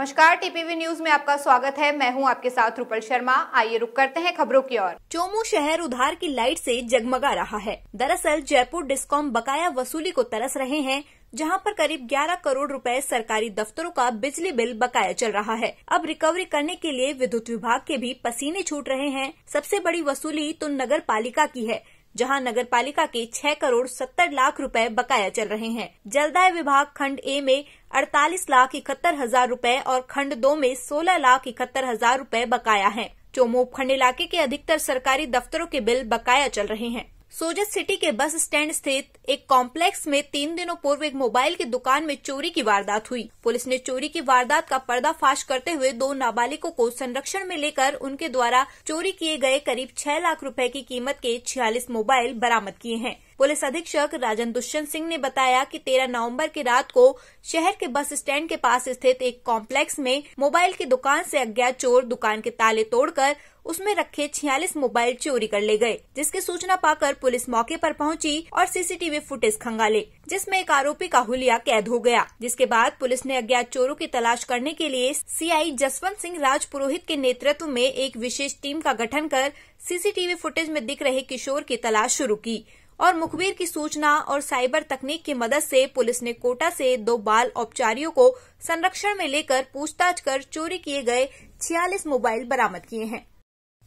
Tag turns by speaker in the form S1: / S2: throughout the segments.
S1: नमस्कार TPV news में आपका स्वागत है मैं हूं आपके साथ रूपल शर्मा आइए रुक करते हैं खबरों की ओर चोमू शहर उधार की लाइट से जगमगा रहा है दरअसल जयपुर डिस्कॉम बकाया वसूली को तरस रहे हैं जहां पर करीब 11 करोड़ रुपए सरकारी दफ्तरों का बिजली बिल बकाया चल रहा है अब रिकवरी करने के लिए विद्युत विभाग के भी पसीने छूट रहे हैं सबसे बड़ी वसूली तो नगर पालिका की है जहां नगरपालिका के 6 करोड़ 70 लाख रुपए बकाया चल रहे हैं जलदाय विभाग खंड ए में 48 लाख इकहत्तर हजार रूपए और खंड दो में 16 लाख इकहत्तर हजार रूपए बकाया है चोमो उपखंड इलाके के अधिकतर सरकारी दफ्तरों के बिल बकाया चल रहे हैं सोजत सिटी के बस स्टैंड स्थित एक कॉम्प्लेक्स में तीन दिनों पूर्व एक मोबाइल की दुकान में चोरी की वारदात हुई पुलिस ने चोरी की वारदात का पर्दाफाश करते हुए दो नाबालिगों को संरक्षण में लेकर उनके द्वारा चोरी किए गए करीब छह लाख रुपए की कीमत के छियालीस मोबाइल बरामद किए हैं पुलिस अधीक्षक राजन दुष्यंत सिंह ने बताया कि 13 नवंबर की रात को शहर के बस स्टैंड के पास स्थित एक कॉम्प्लेक्स में मोबाइल की दुकान से अज्ञात चोर दुकान के ताले तोड़कर उसमें रखे 46 मोबाइल चोरी कर ले गए जिसकी सूचना पाकर पुलिस मौके पर पहुंची और सीसीटीवी फुटेज खंगाले जिसमें एक आरोपी का हुलिया कैद हो गया जिसके बाद पुलिस ने अज्ञात चोरों की तलाश करने के लिए सीआई जसवंत सिंह राज पुरोहित के नेतृत्व में एक विशेष टीम का गठन कर सीसीटीवी फुटेज में दिख रहे किशोर की तलाश शुरू की और मुखबिर की सूचना और साइबर तकनीक की मदद से पुलिस ने कोटा से दो बाल औपचारियों को संरक्षण में लेकर पूछताछ कर चोरी किए गए छियालीस मोबाइल बरामद किए हैं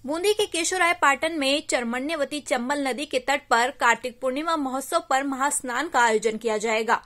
S1: बूंदी के केशोराय पाटन में चरमण्यवती चंबल नदी के तट पर कार्तिक पूर्णिमा महोत्सव पर महास्नान का आयोजन किया जाएगा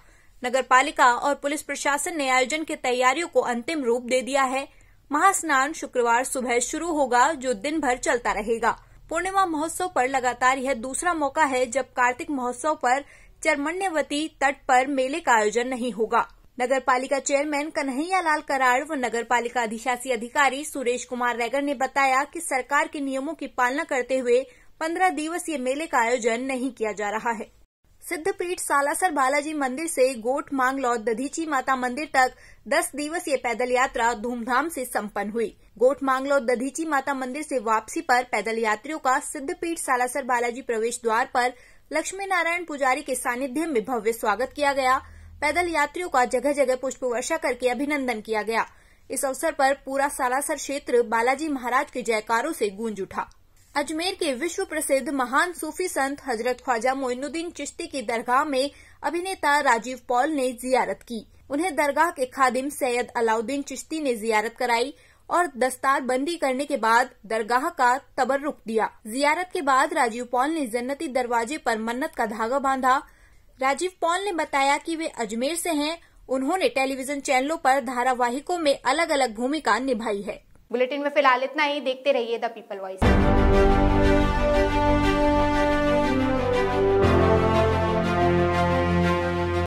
S1: नगर पालिका और पुलिस प्रशासन ने आयोजन की तैयारियों को अंतिम रूप दे दिया है महास्नान शुक्रवार सुबह शुरू होगा जो दिन भर चलता रहेगा पूर्णिमा महोत्सव पर लगातार यह दूसरा मौका है जब कार्तिक महोत्सव पर चरमण्यवती तट पर मेले का आयोजन नहीं होगा नगर पालिका चेयरमैन कन्हैया लाल कराड़ व नगर पालिका अधिशासी अधिकारी सुरेश कुमार रैगर ने बताया कि सरकार के नियमों की पालना करते हुए पंद्रह दिवसीय मेले का आयोजन नहीं किया जा रहा है सिद्धपीठ सालासर बालाजी मंदिर से गोट मांगलौद दधीची माता मंदिर तक 10 दिवसीय पैदल यात्रा धूमधाम से संपन्न हुई गोट मांगलौद दधीची माता मंदिर से वापसी पर पैदल यात्रियों का सिद्धपीठ सालासर बालाजी प्रवेश द्वार पर लक्ष्मी नारायण पुजारी के सानिध्य में भव्य स्वागत किया गया पैदल यात्रियों का जगह जगह पुष्प वर्षा करके अभिनंदन किया गया इस अवसर पर पूरा सालासर क्षेत्र बालाजी महाराज के जयकारों से गूंज उठा अजमेर के विश्व प्रसिद्ध महान सूफी संत हजरत ख्वाजा मोइनुद्दीन चिश्ती की दरगाह में अभिनेता राजीव पॉल ने जियारत की उन्हें दरगाह के खादिम सैयद अलाउद्दीन चिश्ती ने जियारत कराई और दस्तार बंदी करने के बाद दरगाह का तबर रुक दिया जियारत के बाद राजीव पॉल ने जन्नती दरवाजे पर मन्नत का धागा बांधा राजीव पॉल ने बताया कि वे अजमेर से हैं उन्होंने टेलीविजन चैनलों पर धारावाहिकों में अलग अलग भूमिका निभाई है बुलेटिन में फिलहाल इतना ही देखते रहिए द पीपल वॉइस